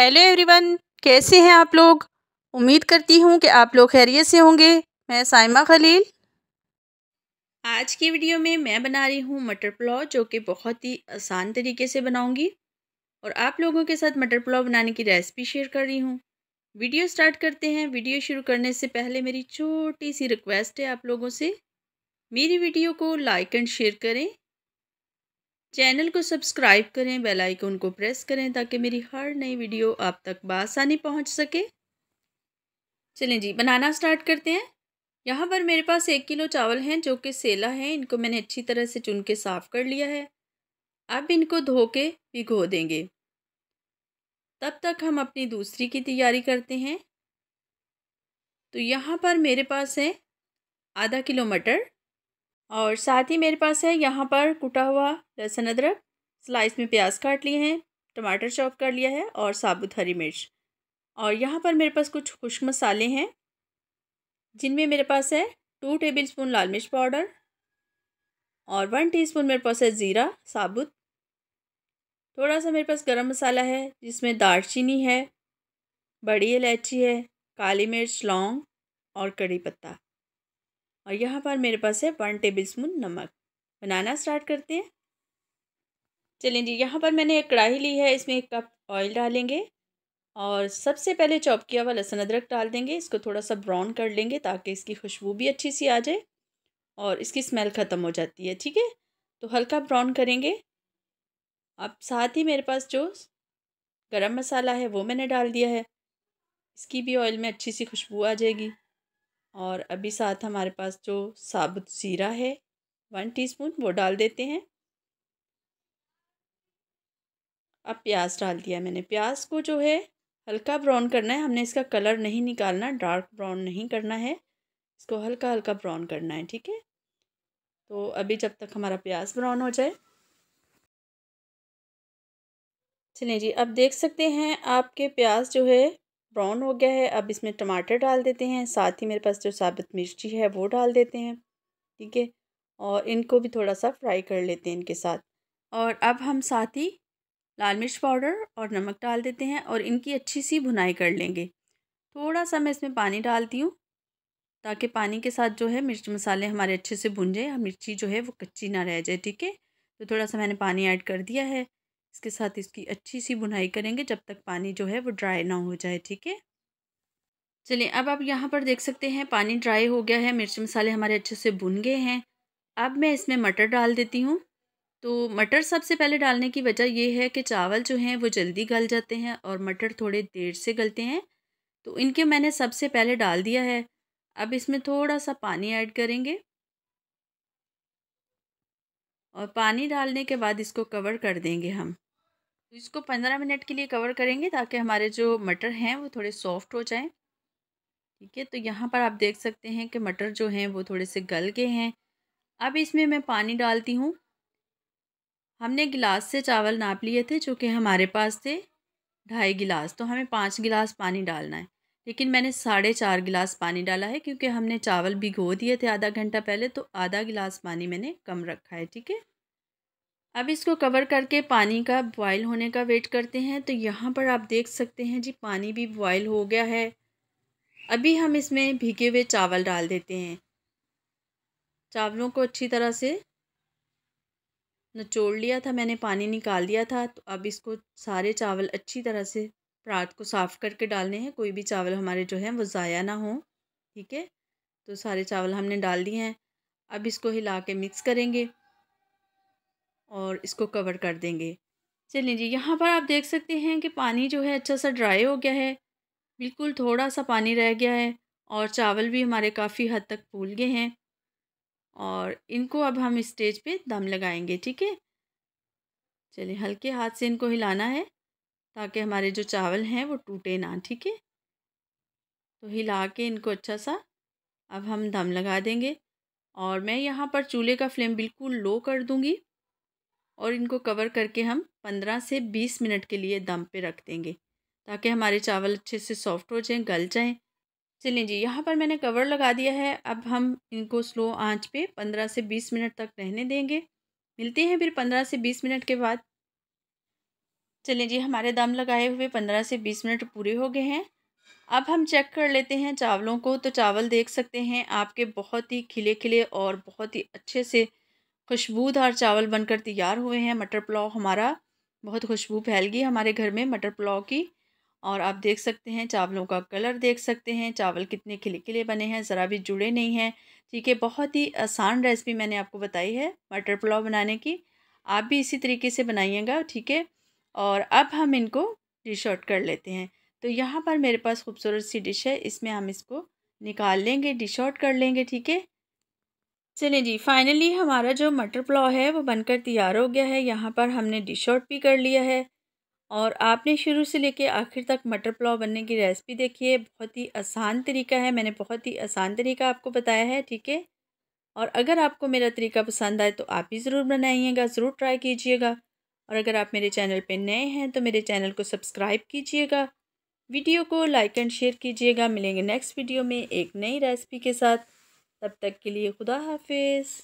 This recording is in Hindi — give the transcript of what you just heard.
हेलो एवरीवन कैसे हैं आप लोग उम्मीद करती हूँ कि आप लोग खैरियत से होंगे मैं साइमा खलील आज की वीडियो में मैं बना रही हूँ मटर पुलाव जो कि बहुत ही आसान तरीके से बनाऊँगी और आप लोगों के साथ मटर पुलाव बनाने की रेसिपी शेयर कर रही हूँ वीडियो स्टार्ट करते हैं वीडियो शुरू करने से पहले मेरी छोटी सी रिक्वेस्ट है आप लोगों से मेरी वीडियो को लाइक एंड शेयर करें चैनल को सब्सक्राइब करें बेल आइकन को प्रेस करें ताकि मेरी हर नई वीडियो आप तक बसानी पहुंच सके चलें जी बनाना स्टार्ट करते हैं यहाँ पर मेरे पास एक किलो चावल हैं जो कि सेला है इनको मैंने अच्छी तरह से चुन के साफ़ कर लिया है अब इनको धो के भिगो देंगे तब तक हम अपनी दूसरी की तैयारी करते हैं तो यहाँ पर मेरे पास है आधा किलो मटर और साथ ही मेरे पास है यहाँ पर कुटा हुआ लहसुन अदरक स्लाइस में प्याज काट लिए हैं टमाटर चॉप कर लिया है और साबुत हरी मिर्च और यहाँ पर मेरे पास कुछ खुश्क मसाले हैं जिनमें मेरे पास है टू टेबल स्पून लाल मिर्च पाउडर और वन टीस्पून मेरे पास है ज़ीरा साबुत थोड़ा सा मेरे पास गरम मसाला है जिसमें दालचीनी है बड़ी इलायची है काली मिर्च लौंग और कड़ी पत्ता और यहाँ पर मेरे पास है वन टेबल स्पून नमक बनाना स्टार्ट करते हैं चलिए जी यहाँ पर मैंने एक कढ़ाई ली है इसमें एक कप ऑयल डालेंगे और सबसे पहले चॉप किया हुआ लहसुन अदरक डाल देंगे इसको थोड़ा सा ब्राउन कर लेंगे ताकि इसकी खुशबू भी अच्छी सी आ जाए और इसकी स्मेल ख़त्म हो जाती है ठीक है तो हल्का ब्राउन करेंगे अब साथ ही मेरे पास जो गरम मसाला है वो मैंने डाल दिया है इसकी भी ऑयल में अच्छी सी खुशबू आ जाएगी और अभी साथ हमारे पास जो साबुत ज़ीरा है वन टीस्पून वो डाल देते हैं अब प्याज डाल दिया मैंने प्याज को जो है हल्का ब्राउन करना है हमने इसका कलर नहीं निकालना डार्क ब्राउन नहीं करना है इसको हल्का हल्का ब्राउन करना है ठीक है तो अभी जब तक हमारा प्याज ब्राउन हो जाए चलिए जी अब देख सकते हैं आपके प्याज जो है ब्राउन हो गया है अब इसमें टमाटर डाल देते हैं साथ ही मेरे पास जो साबित मिर्ची है वो डाल देते हैं ठीक है और इनको भी थोड़ा सा फ्राई कर लेते हैं इनके साथ और अब हम साथ ही लाल मिर्च पाउडर और नमक डाल देते हैं और इनकी अच्छी सी भुनाई कर लेंगे थोड़ा सा मैं इसमें पानी डालती हूँ ताकि पानी के साथ जो है मिर्च मसाले हमारे अच्छे से भुन जाए मिर्ची जो है वो कच्ची ना रह जाए ठीक है तो थोड़ा सा मैंने पानी ऐड कर दिया है इसके साथ इसकी अच्छी सी बुनाई करेंगे जब तक पानी जो है वो ड्राई ना हो जाए ठीक है चलिए अब आप यहाँ पर देख सकते हैं पानी ड्राई हो गया है मिर्च मसाले हमारे अच्छे से बुन गए हैं अब मैं इसमें मटर डाल देती हूँ तो मटर सबसे पहले डालने की वजह यह है कि चावल जो हैं वो जल्दी गल जाते हैं और मटर थोड़े देर से गलते हैं तो इनके मैंने सबसे पहले डाल दिया है अब इसमें थोड़ा सा पानी ऐड करेंगे और पानी डालने के बाद इसको कवर कर देंगे हम तो इसको पंद्रह मिनट के लिए कवर करेंगे ताकि हमारे जो मटर हैं वो थोड़े सॉफ्ट हो जाएं ठीक है तो यहाँ पर आप देख सकते हैं कि मटर जो हैं वो थोड़े से गल गए हैं अब इसमें मैं पानी डालती हूँ हमने गिलास से चावल नाप लिए थे जो कि हमारे पास थे ढाई गिलास तो हमें पाँच गिलास पानी डालना है लेकिन मैंने साढ़े चार गिलास पानी डाला है क्योंकि हमने चावल भिगो दिए थे आधा घंटा पहले तो आधा गिलास पानी मैंने कम रखा है ठीक है अब इसको कवर करके पानी का बॉयल होने का वेट करते हैं तो यहाँ पर आप देख सकते हैं जी पानी भी बॉयल हो गया है अभी हम इसमें भीगे हुए चावल डाल देते हैं चावलों को अच्छी तरह से नचोड़ लिया था मैंने पानी निकाल दिया था तो अब इसको सारे चावल अच्छी तरह से परात को साफ़ करके डालने हैं कोई भी चावल हमारे जो हैं वो ज़ाया ना हो ठीक है तो सारे चावल हमने डाल दिए हैं अब इसको हिला के मिक्स करेंगे और इसको कवर कर देंगे चलिए जी यहाँ पर आप देख सकते हैं कि पानी जो है अच्छा सा ड्राई हो गया है बिल्कुल थोड़ा सा पानी रह गया है और चावल भी हमारे काफ़ी हद तक फूल गए हैं और इनको अब हम स्टेज पे दम लगाएंगे ठीक है चलिए हल्के हाथ से इनको हिलाना है ताकि हमारे जो चावल हैं वो टूटे ना ठीक है तो हिला के इनको अच्छा सा अब हम दम लगा देंगे और मैं यहाँ पर चूल्हे का फ्लेम बिल्कुल लो कर दूँगी और इनको कवर करके हम पंद्रह से बीस मिनट के लिए दम पे रख देंगे ताकि हमारे चावल अच्छे से सॉफ्ट हो जाएं गल जाएं चलिए जी यहाँ पर मैंने कवर लगा दिया है अब हम इनको स्लो आंच पे पंद्रह से बीस मिनट तक रहने देंगे मिलते हैं फिर पंद्रह से बीस मिनट के बाद चलिए जी हमारे दम लगाए हुए पंद्रह से बीस मिनट पूरे हो गए हैं अब हम चेक कर लेते हैं चावलों को तो चावल देख सकते हैं आपके बहुत ही खिले खिले और बहुत ही अच्छे से खुशबूदार चावल बनकर तैयार हुए हैं मटर पुलाव हमारा बहुत खुशबू फैल गई हमारे घर में मटर पुलाव की और आप देख सकते हैं चावलों का कलर देख सकते हैं चावल कितने खिले खिले बने हैं ज़रा भी जुड़े नहीं हैं ठीक है बहुत ही आसान रेसिपी मैंने आपको बताई है मटर पुलाव बनाने की आप भी इसी तरीके से बनाइएगा ठीक है और अब हम इनको डिश आउट कर लेते हैं तो यहाँ पर मेरे पास खूबसूरत सी डिश है इसमें हम इसको निकाल लेंगे डिश आउट कर लेंगे ठीक है चलिए जी फाइनली हमारा जो मटर पुलाव है वो बनकर तैयार हो गया है यहाँ पर हमने डिश आउट भी कर लिया है और आपने शुरू से लेके आखिर तक मटर पुलाव बनने की रेसिपी देखी है बहुत ही आसान तरीका है मैंने बहुत ही आसान तरीका आपको बताया है ठीक है और अगर आपको मेरा तरीका पसंद आए तो आप भी ज़रूर बनाइएगा ज़रूर ट्राई कीजिएगा और अगर आप मेरे चैनल पर नए हैं तो मेरे चैनल को सब्सक्राइब कीजिएगा वीडियो को लाइक एंड शेयर कीजिएगा मिलेंगे नेक्स्ट वीडियो में एक नई रेसिपी के साथ तब तक के लिए खुदा हाफिज़